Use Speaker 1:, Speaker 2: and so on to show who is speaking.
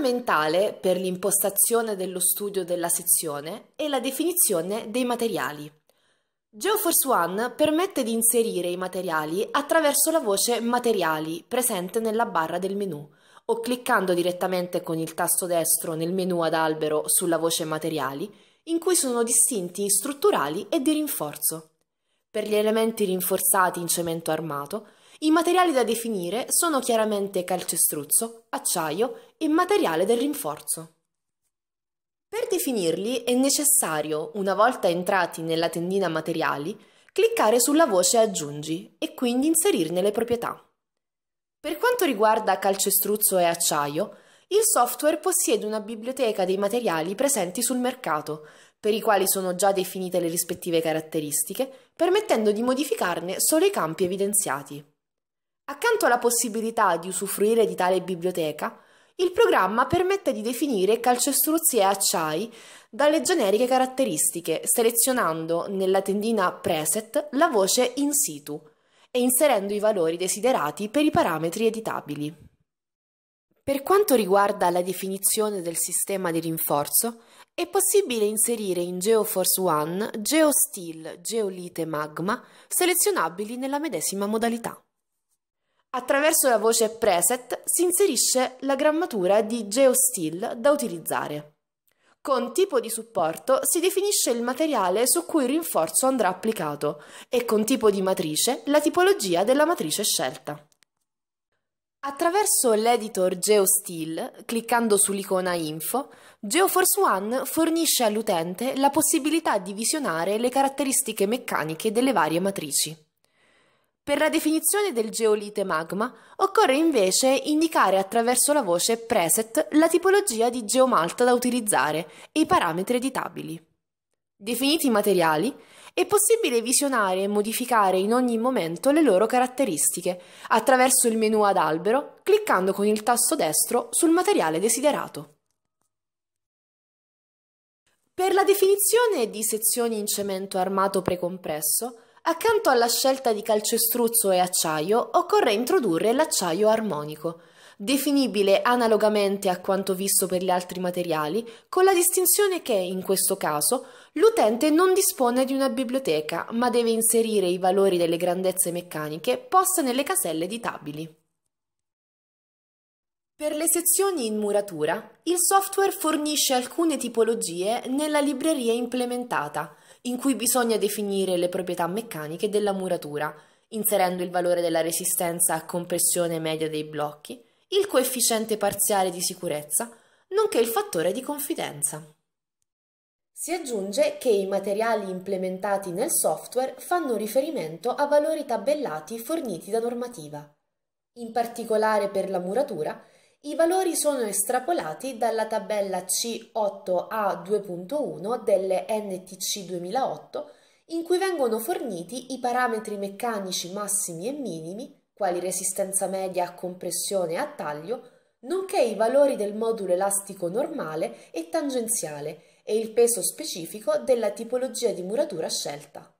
Speaker 1: Fondamentale per l'impostazione dello studio della sezione è la definizione dei materiali. GeoForce One permette di inserire i materiali attraverso la voce Materiali presente nella barra del menu o cliccando direttamente con il tasto destro nel menu ad albero sulla voce Materiali, in cui sono distinti strutturali e di rinforzo. Per gli elementi rinforzati in cemento armato, i materiali da definire sono chiaramente calcestruzzo, acciaio e materiale del rinforzo. Per definirli è necessario, una volta entrati nella tendina materiali, cliccare sulla voce Aggiungi e quindi inserirne le proprietà. Per quanto riguarda calcestruzzo e acciaio, il software possiede una biblioteca dei materiali presenti sul mercato, per i quali sono già definite le rispettive caratteristiche, permettendo di modificarne solo i campi evidenziati. Accanto alla possibilità di usufruire di tale biblioteca, il programma permette di definire calcestruzzi e acciai dalle generiche caratteristiche, selezionando nella tendina preset la voce in situ e inserendo i valori desiderati per i parametri editabili. Per quanto riguarda la definizione del sistema di rinforzo, è possibile inserire in GeoForce One GeoSteel, GeoLite Magma selezionabili nella medesima modalità. Attraverso la voce preset si inserisce la grammatura di GeoStil da utilizzare. Con tipo di supporto si definisce il materiale su cui il rinforzo andrà applicato e con tipo di matrice la tipologia della matrice scelta. Attraverso l'editor GeoStil, cliccando sull'icona Info, GeoForce One fornisce all'utente la possibilità di visionare le caratteristiche meccaniche delle varie matrici. Per la definizione del geolite magma occorre invece indicare attraverso la voce preset la tipologia di geomalta da utilizzare e i parametri editabili. Definiti i materiali, è possibile visionare e modificare in ogni momento le loro caratteristiche attraverso il menu ad albero cliccando con il tasto destro sul materiale desiderato. Per la definizione di sezioni in cemento armato precompresso, Accanto alla scelta di calcestruzzo e acciaio occorre introdurre l'acciaio armonico, definibile analogamente a quanto visto per gli altri materiali, con la distinzione che, in questo caso, l'utente non dispone di una biblioteca, ma deve inserire i valori delle grandezze meccaniche poste nelle caselle di tabili. Per le sezioni in muratura, il software fornisce alcune tipologie nella libreria implementata – in cui bisogna definire le proprietà meccaniche della muratura, inserendo il valore della resistenza a compressione media dei blocchi, il coefficiente parziale di sicurezza, nonché il fattore di confidenza. Si aggiunge che i materiali implementati nel software fanno riferimento a valori tabellati forniti da normativa. In particolare per la muratura i valori sono estrapolati dalla tabella C8A2.1 delle NTC 2008 in cui vengono forniti i parametri meccanici massimi e minimi, quali resistenza media a compressione e a taglio, nonché i valori del modulo elastico normale e tangenziale e il peso specifico della tipologia di muratura scelta.